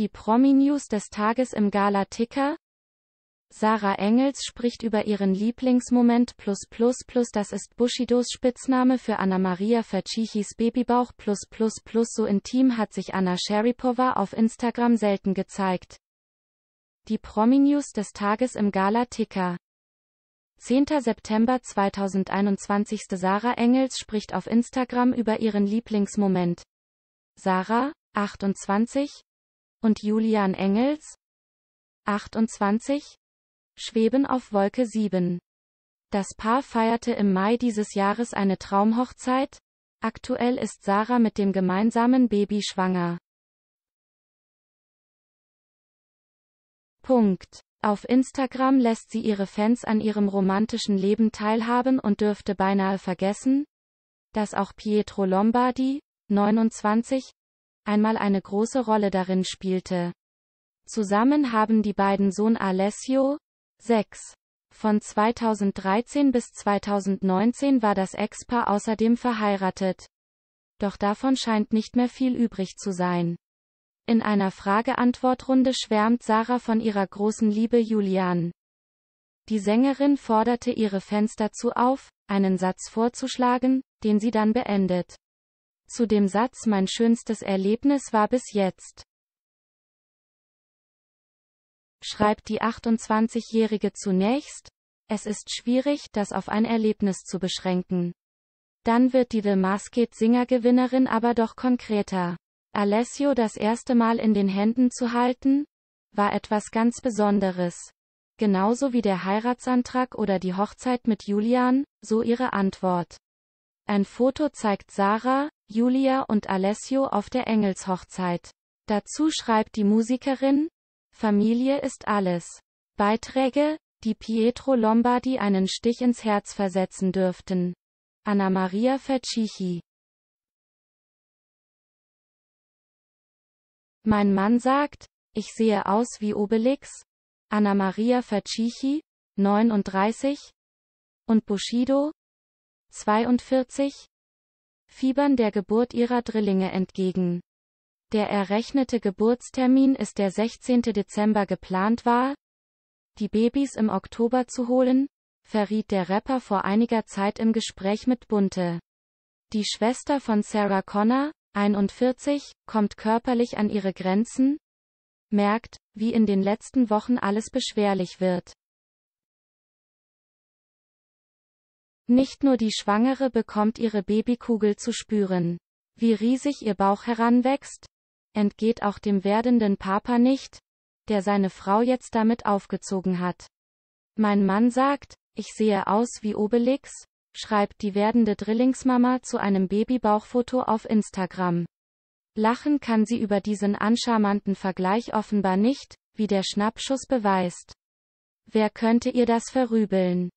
die Promi-News des Tages im Gala-Ticker. Sarah Engels spricht über ihren Lieblingsmoment plus plus plus das ist Bushidos Spitzname für Anna-Maria Facichis Babybauch plus plus plus so intim hat sich Anna Sheripova auf Instagram selten gezeigt. Die Promi-News des Tages im Gala-Ticker 10. September 2021 Sarah Engels spricht auf Instagram über ihren Lieblingsmoment. Sarah, 28, und Julian Engels 28 schweben auf Wolke 7. Das Paar feierte im Mai dieses Jahres eine Traumhochzeit. Aktuell ist Sarah mit dem gemeinsamen Baby schwanger. Punkt. Auf Instagram lässt sie ihre Fans an ihrem romantischen Leben teilhaben und dürfte beinahe vergessen, dass auch Pietro Lombardi, 29, einmal eine große Rolle darin spielte. Zusammen haben die beiden Sohn Alessio, 6. Von 2013 bis 2019 war das Ex-Paar außerdem verheiratet. Doch davon scheint nicht mehr viel übrig zu sein. In einer Frage-Antwort-Runde schwärmt Sarah von ihrer großen Liebe Julian. Die Sängerin forderte ihre Fans dazu auf, einen Satz vorzuschlagen, den sie dann beendet zu dem Satz Mein schönstes Erlebnis war bis jetzt. Schreibt die 28-Jährige zunächst, es ist schwierig, das auf ein Erlebnis zu beschränken. Dann wird die The Masked Singer Gewinnerin aber doch konkreter. Alessio das erste Mal in den Händen zu halten, war etwas ganz Besonderes. Genauso wie der Heiratsantrag oder die Hochzeit mit Julian, so ihre Antwort. Ein Foto zeigt Sarah, Julia und Alessio auf der Engelshochzeit. Dazu schreibt die Musikerin, Familie ist alles. Beiträge, die Pietro Lombardi einen Stich ins Herz versetzen dürften. Anna Maria Fecchichi. Mein Mann sagt, ich sehe aus wie Obelix, Anna Maria Faccichi, 39, und Bushido, 42 fiebern der Geburt ihrer Drillinge entgegen. Der errechnete Geburtstermin ist der 16. Dezember geplant war, die Babys im Oktober zu holen, verriet der Rapper vor einiger Zeit im Gespräch mit Bunte. Die Schwester von Sarah Connor, 41, kommt körperlich an ihre Grenzen, merkt, wie in den letzten Wochen alles beschwerlich wird. Nicht nur die Schwangere bekommt ihre Babykugel zu spüren. Wie riesig ihr Bauch heranwächst, entgeht auch dem werdenden Papa nicht, der seine Frau jetzt damit aufgezogen hat. Mein Mann sagt, ich sehe aus wie Obelix, schreibt die werdende Drillingsmama zu einem Babybauchfoto auf Instagram. Lachen kann sie über diesen ancharmanten Vergleich offenbar nicht, wie der Schnappschuss beweist. Wer könnte ihr das verrübeln?